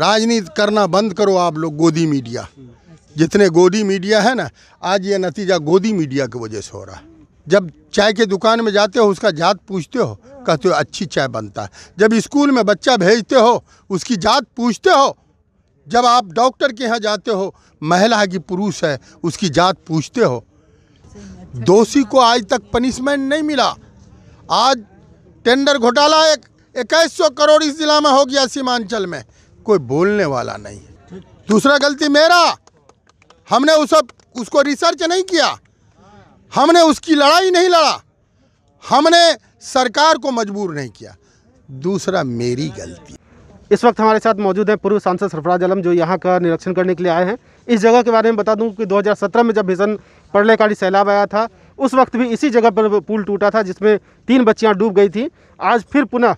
राजनीति करना बंद करो आप लोग गोदी मीडिया जितने गोदी मीडिया है ना आज ये नतीजा गोदी मीडिया की वजह से हो रहा है जब चाय के दुकान में जाते हो उसका जात पूछते हो कहते हो अच्छी चाय बनता है जब स्कूल में बच्चा भेजते हो उसकी जात पूछते हो जब आप डॉक्टर के यहाँ जाते हो महिला की पुरुष है उसकी जात पूछते हो दोषी को आज तक पनिशमेंट नहीं मिला आज टेंडर घोटाला एक इक्कीस सौ करोड़ इस जिला में हो गया सीमांचल में कोई बोलने वाला नहीं है दूसरा गलती मेरा हमने उस उसको रिसर्च नहीं किया हमने उसकी लड़ाई नहीं लड़ा हमने सरकार को मजबूर नहीं किया दूसरा मेरी गलती इस वक्त हमारे साथ मौजूद हैं पूर्व सांसद सरफराज आलम जो यहाँ का निरीक्षण करने के लिए आए हैं इस जगह के बारे में बता दूं कि 2017 में जब भीषण पड़लेकारी सैलाब आया था उस वक्त भी इसी जगह पर पुल टूटा था जिसमें तीन बच्चियाँ डूब गई थी आज फिर पुनः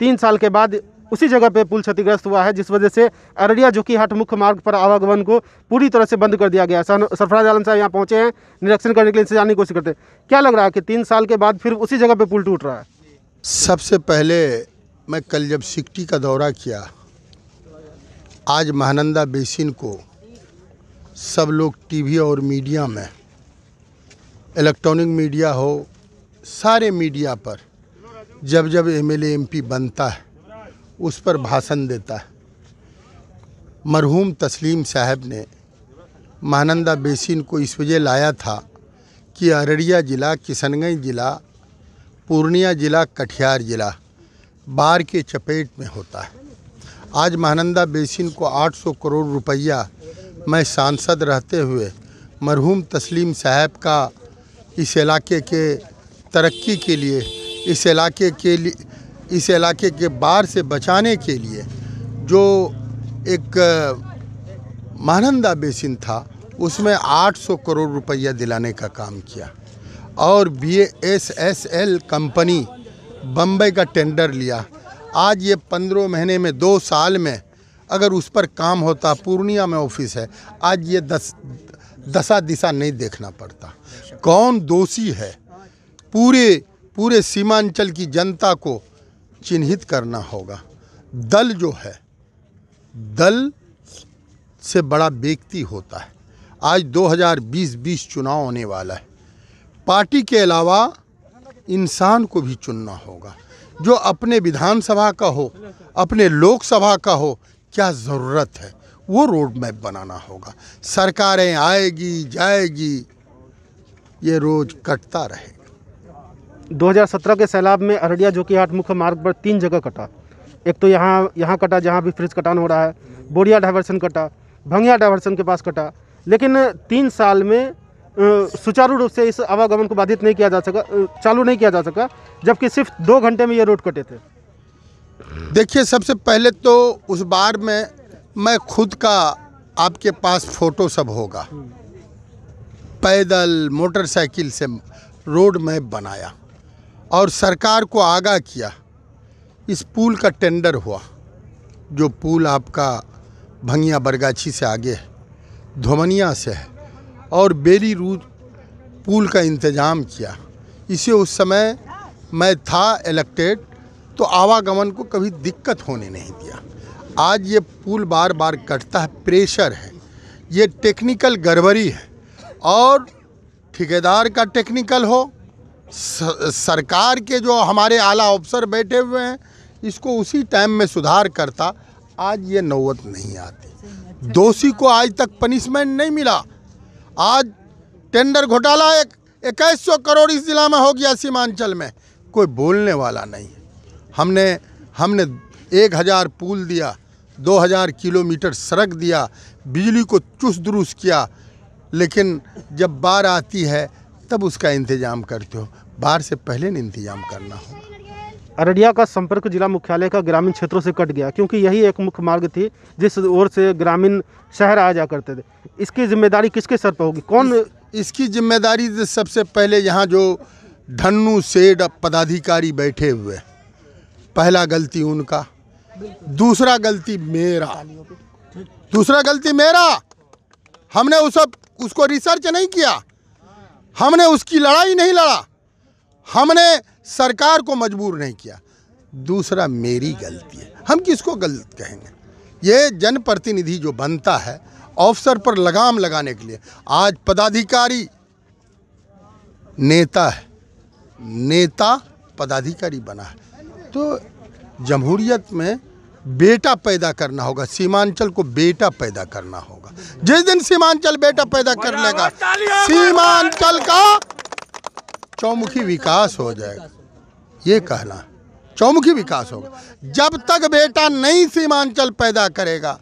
तीन साल के बाद उसी जगह पे पुल क्षतिग्रस्त हुआ है जिस वजह से अररिया जोकीहाट मुख्य मार्ग पर आवागमन को पूरी तरह से बंद कर दिया गया है सरफराज आलम साहब यहाँ पहुँचे हैं निरीक्षण करने के लिए जाने की कोशिश करते हैं क्या लग रहा है कि तीन साल के बाद फिर उसी जगह पर पुल टूट रहा है सबसे पहले मैं कल जब सिक्टी का दौरा किया आज महानंदा बेसिन को सब लोग टीवी और मीडिया में इलेक्ट्रॉनिक मीडिया हो सारे मीडिया पर जब जब एमएलए एमपी बनता है उस पर भाषण देता है मरहूम तस्लीम साहब ने महानंदा बेसिन को इस वजह लाया था कि अररिया ज़िला किशनगंज ज़िला पूर्णिया ज़िला कटिहार ज़िला बाढ़ के चपेट में होता है आज महानंदा बेसिन को 800 करोड़ रुपया मैं सांसद रहते हुए मरहूम तस्लीम साहब का इस इलाके के तरक्की के लिए इस इलाके के लिए इस इलाके के बाढ़ से बचाने के लिए जो एक महानंदा बेसिन था उसमें 800 करोड़ रुपया दिलाने का काम किया और B S S L company Bombay का टेंडर लिया आज ये पंद्रह महीने में दो साल में अगर उस पर काम होता पूर्णिया में ऑफिस है आज ये दस दशा दिशा नहीं देखना पड़ता कौन दोषी है पूरे पूरे सीमांचल की जनता को चिन्हित करना होगा दल जो है दल से बड़ा व्यक्ति होता है आज 2020-20 चुनाव होने वाला है पार्टी के अलावा इंसान को भी चुनना होगा जो अपने विधानसभा का हो अपने लोकसभा का हो क्या ज़रूरत है वो रोड मैप बनाना होगा सरकारें आएगी जाएगी ये रोज़ कटता रहेगा 2017 के सैलाब में अररिया जो कि आठ मुख्य मार्ग पर तीन जगह कटा एक तो यहाँ यहाँ कटा जहाँ भी फ्रिज कटान हो रहा है बोरिया डाइवर्सन कटा भंगिया डाइवर्सन के पास कटा लेकिन तीन साल में सुचारू रूप से इस आवागमन को बाधित नहीं किया जा सका चालू नहीं किया जा सका जबकि सिर्फ दो घंटे में ये रोड कटे थे देखिए सबसे पहले तो उस बार में मैं खुद का आपके पास फ़ोटो सब होगा हम्म। पैदल मोटरसाइकिल से रोड मैप बनाया और सरकार को आगाह किया इस पुल का टेंडर हुआ जो पुल आपका भंगिया बरगाछी से आगे है धोमनिया से है और बेरी रूद पुल का इंतज़ाम किया इसे उस समय मैं था इलेक्टेड तो आवागमन को कभी दिक्कत होने नहीं दिया आज ये पुल बार बार कटता है प्रेशर है ये टेक्निकल गड़बड़ी है और ठेकेदार का टेक्निकल हो सरकार के जो हमारे आला अफसर बैठे हुए हैं इसको उसी टाइम में सुधार करता आज ये नौबत नहीं आती दोषी को आज तक पनिशमेंट नहीं मिला आज टेंडर घोटाला एक इक्कीस सौ करोड़ इस ज़िला में हो गया सीमांचल में कोई बोलने वाला नहीं हमने हमने एक हज़ार पुल दिया दो हज़ार किलोमीटर सड़क दिया बिजली को चुस्त दुरुस्त किया लेकिन जब बार आती है तब उसका इंतजाम करते हो बाहर से पहले इंतजाम करना होगा अररिया का संपर्क जिला मुख्यालय का ग्रामीण क्षेत्रों से कट गया क्योंकि यही एक मुख्य मार्ग थी जिस ओर से ग्रामीण शहर आ जा करते थे इसकी जिम्मेदारी किसके सर पर होगी कौन इस, इसकी जिम्मेदारी तो सबसे पहले यहाँ जो धनु सेठ पदाधिकारी बैठे हुए पहला गलती उनका दूसरा गलती मेरा दूसरा गलती मेरा हमने उस उसको रिसर्च नहीं किया हमने उसकी लड़ाई नहीं लड़ा हमने सरकार को मजबूर नहीं किया दूसरा मेरी गलती है हम किसको गलत कहेंगे ये जनप्रतिनिधि जो बनता है अवसर पर लगाम लगाने के लिए आज पदाधिकारी नेता है नेता पदाधिकारी बना है तो जमहूरियत में बेटा पैदा करना होगा सीमांचल को बेटा पैदा करना होगा जिस दिन सीमांचल बेटा पैदा कर लेगा सीमांचल का चौमुखी विकास हो जाएगा ये कहना चौमुखी विकास होगा जब तक बेटा नहीं सीमांचल पैदा करेगा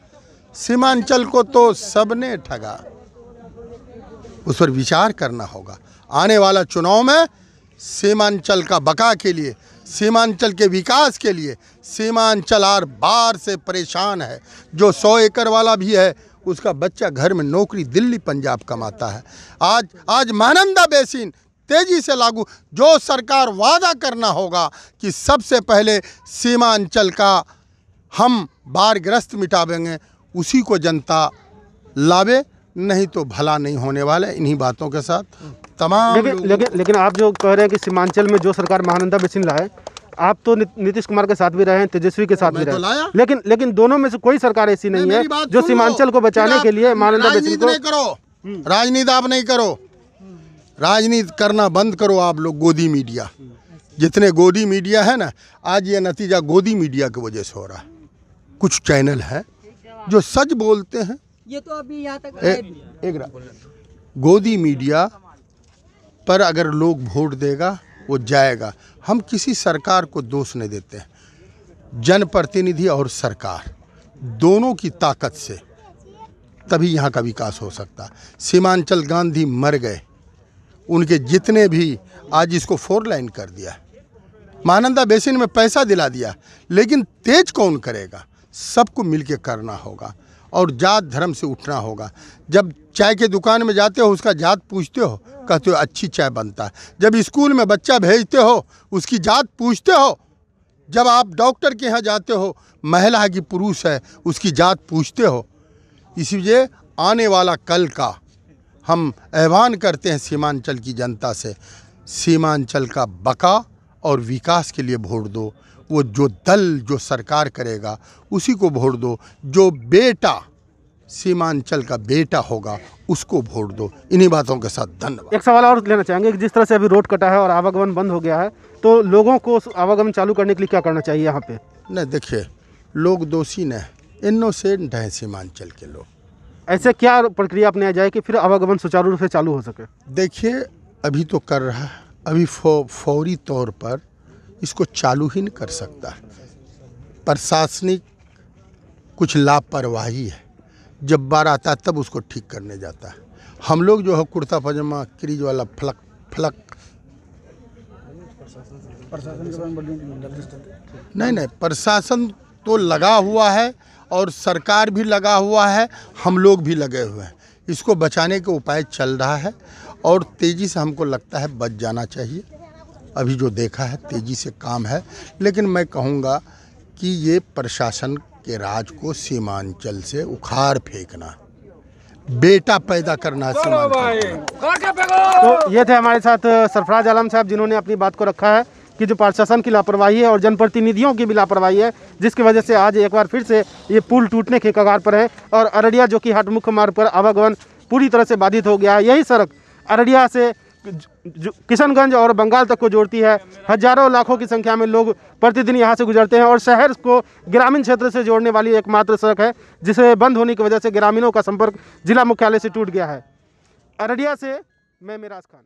सीमांचल को तो सबने ठगा उस पर विचार करना होगा आने वाला चुनाव में सीमांचल का बका के लिए सीमांचल के विकास के लिए सीमांचल आर बार से परेशान है जो सौ एकड़ वाला भी है उसका बच्चा घर में नौकरी दिल्ली पंजाब कमाता है आज आज मानंदा बेसिन तेजी से लागू जो सरकार वादा करना होगा कि सबसे पहले सीमांचल का हम बाढ़ग्रस्त मिटावेंगे उसी को जनता लावे नहीं तो भला नहीं होने वाला इन्हीं बातों के साथ तमाम लेकिन लेकिन लेकिन आप जो कह रहे हैं कि सीमांचल में जो सरकार महानंदा बेसिन लाए आप तो नीतीश कुमार के साथ भी रहे हैं तेजस्वी के साथ भी रहे तो लेकिन लेकिन दोनों में से कोई सरकार ऐसी नहीं है जो सीमांचल को बचाने के लिए महानंदा बेसिन को करो हम्म। राजनीति आप नहीं करो राजनीति करना बंद करो आप लोग गोदी मीडिया जितने गोदी मीडिया है ना आज ये नतीजा गोदी मीडिया की वजह से हो रहा है कुछ चैनल है जो सच बोलते हैं ये तो अभी यहाँ तक ए, एक गोदी मीडिया पर अगर लोग वोट देगा वो जाएगा हम किसी सरकार को दोष नहीं देते हैं जनप्रतिनिधि और सरकार दोनों की ताकत से तभी यहाँ का विकास हो सकता सीमांचल गांधी मर गए उनके जितने भी आज इसको फोर लाइन कर दिया महानंदा बेसिन में पैसा दिला दिया लेकिन तेज कौन करेगा सबको मिलके करना होगा और जात धर्म से उठना होगा जब चाय के दुकान में जाते हो उसका जात पूछते हो कहते हो अच्छी चाय बनता है जब स्कूल में बच्चा भेजते हो उसकी जात पूछते हो जब आप डॉक्टर के यहाँ जाते हो महिला है कि पुरुष है उसकी जात पूछते हो इसलिए आने वाला कल का हम आह्वान करते हैं सीमांचल की जनता से सीमांचल का बका और विकास के लिए वोट दो वो जो दल जो सरकार करेगा उसी को वोट दो जो बेटा सीमांचल का बेटा होगा उसको वोट दो इन्हीं बातों के साथ धन्यवाद एक सवाल और लेना चाहेंगे कि जिस तरह से अभी रोड कटा है और आवागमन बंद हो गया है तो लोगों को आवागमन चालू करने के लिए क्या करना चाहिए यहाँ पे नहीं देखिए लोग दोषी न इनोसेंट हैं सीमांचल के लोग ऐसे क्या प्रक्रिया अपने जाए कि फिर आवागमन सुचारू रूप से चालू हो सके देखिए अभी तो कर रहा है अभी फौ, फौरी तौर पर इसको चालू ही नहीं कर सकता प्रशासनिक कुछ लापरवाही है जब बार आता है तब उसको ठीक करने जाता है हम लोग जो है कुर्ता पजामा क्रीज वाला फलक फलक नहीं नहीं प्रशासन तो लगा हुआ है और सरकार भी लगा हुआ है हम लोग भी लगे हुए हैं इसको बचाने के उपाय चल रहा है और तेज़ी से हमको लगता है बच जाना चाहिए अभी जो देखा है तेज़ी से काम है लेकिन मैं कहूँगा कि ये प्रशासन के राज को सीमांचल से उखाड़ फेंकना बेटा पैदा करना तो ये थे हमारे साथ सरफराज आलम साहब जिन्होंने अपनी बात को रखा है कि जो प्रशासन की लापरवाही है और जनप्रतिनिधियों की भी लापरवाही है जिसकी वजह से आज एक बार फिर से ये पुल टूटने के कगार पर है और अररिया जो कि हट मुख्य मार्ग पर आवागमन पूरी तरह से बाधित हो गया है यही सड़क अररिया से किशनगंज और बंगाल तक को जोड़ती है हजारों लाखों की संख्या में लोग प्रतिदिन यहाँ से गुजरते हैं और शहर को ग्रामीण क्षेत्र से जोड़ने वाली एकमात्र सड़क है जिसे बंद होने की वजह से ग्रामीणों का संपर्क जिला मुख्यालय से टूट गया है अररिया से मैं मिराज खान